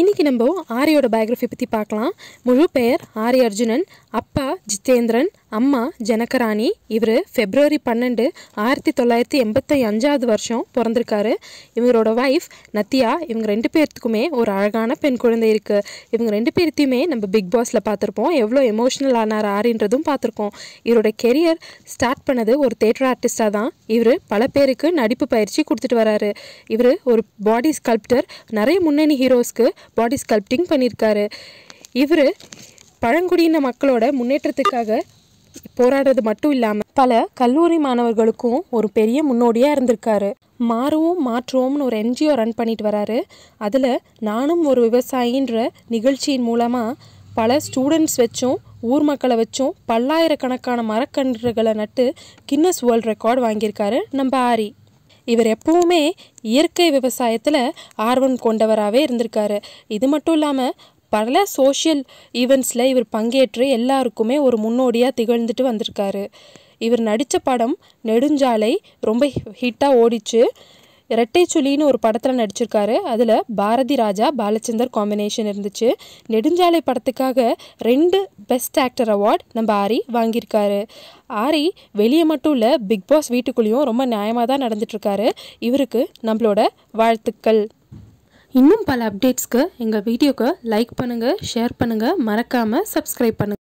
இன்றைக்கி நம்ம ஆரியோட பயோகிராஃபி பற்றி பார்க்கலாம் முழு பெயர் ஆரி அர்ஜுனன் அப்பா ஜித்தேந்திரன் அம்மா ஜனகராணி இவர் ஃபெப்ரவரி பன்னெண்டு ஆயிரத்தி தொள்ளாயிரத்தி எண்பத்தி அஞ்சாவது வருஷம் பிறந்திருக்காரு இவரோட ஒய்ஃப் நத்தியா இவங்க ரெண்டு பேர்த்துக்குமே ஒரு அழகான பெண் குழந்தை இருக்குது இவங்க ரெண்டு பேர்த்தையுமே நம்ம பிக் பாஸில் பார்த்துருப்போம் எவ்வளோ எமோஷ்னல் ஆனார் ஆரின்றதும் பார்த்துருக்கோம் இவரோட கெரியர் ஸ்டார்ட் பண்ணது ஒரு தேட்டர் ஆர்டிஸ்டாக தான் இவர் பல பேருக்கு நடிப்பு பயிற்சி கொடுத்துட்டு வராரு இவர் ஒரு பாடி ஸ்கல்ப்டர் நிறைய முன்னணி ஹீரோஸ்க்கு பாடி ஸ்கல்ப்டிங் பண்ணியிருக்காரு இவர் பழங்குடியின மக்களோட முன்னேற்றத்துக்காக போராடுறது மட்டும் இல்லாமல் பல கல்லூரி மாணவர்களுக்கும் ஒரு பெரிய முன்னோடியாக இருந்திருக்காரு மாறுவோம் மாற்றுவோம்னு ஒரு என்ஜிஓ ரன் பண்ணிட்டு வராரு அதில் நானும் ஒரு விவசாயின்ற நிகழ்ச்சியின் மூலமாக பல ஸ்டூடெண்ட்ஸ் வச்சும் ஊர் மக்களை வச்சும் பல்லாயிரக்கணக்கான மரக்கன்றுகளை நட்டு கின்னஸ் வேர்ல்ட் ரெக்கார்டு வாங்கியிருக்காரு நம்ம ஆரி இவர் எப்பவுமே இயற்கை விவசாயத்தில் ஆர்வம் கொண்டவராகவே இருந்திருக்காரு இது மட்டும் இல்லாமல் பல சோஷியல் ஈவெண்ட்ஸில் இவர் பங்கேற்று எல்லாருக்குமே ஒரு முன்னோடியாக திகழ்ந்துட்டு வந்திருக்காரு இவர் நடித்த படம் நெடுஞ்சாலை ரொம்ப ஹிட்டாக ஓடிச்சு சுழின்னு ஒரு படத்தில் நடிச்சிருக்காரு அதில் பாரதி ராஜா பாலச்சந்தர் காம்பினேஷன் இருந்துச்சு நெடுஞ்சாலை படத்துக்காக ரெண்டு பெஸ்ட் ஆக்டர் அவார்ட் நம்ம ஆரி வாங்கியிருக்காரு ஆரி வெளியே மட்டும் இல்லை பிக் பாஸ் வீட்டுக்குள்ளேயும் ரொம்ப நியாயமாக தான் நடந்துட்டுருக்காரு இவருக்கு நம்மளோட வாழ்த்துக்கள் இன்னும் பல அப்டேட்ஸ்க்கு எங்கள் வீடியோக்கு லைக் பண்ணுங்கள் ஷேர் பண்ணுங்கள் மறக்காமல் சப்ஸ்கிரைப் பண்ணுங்கள்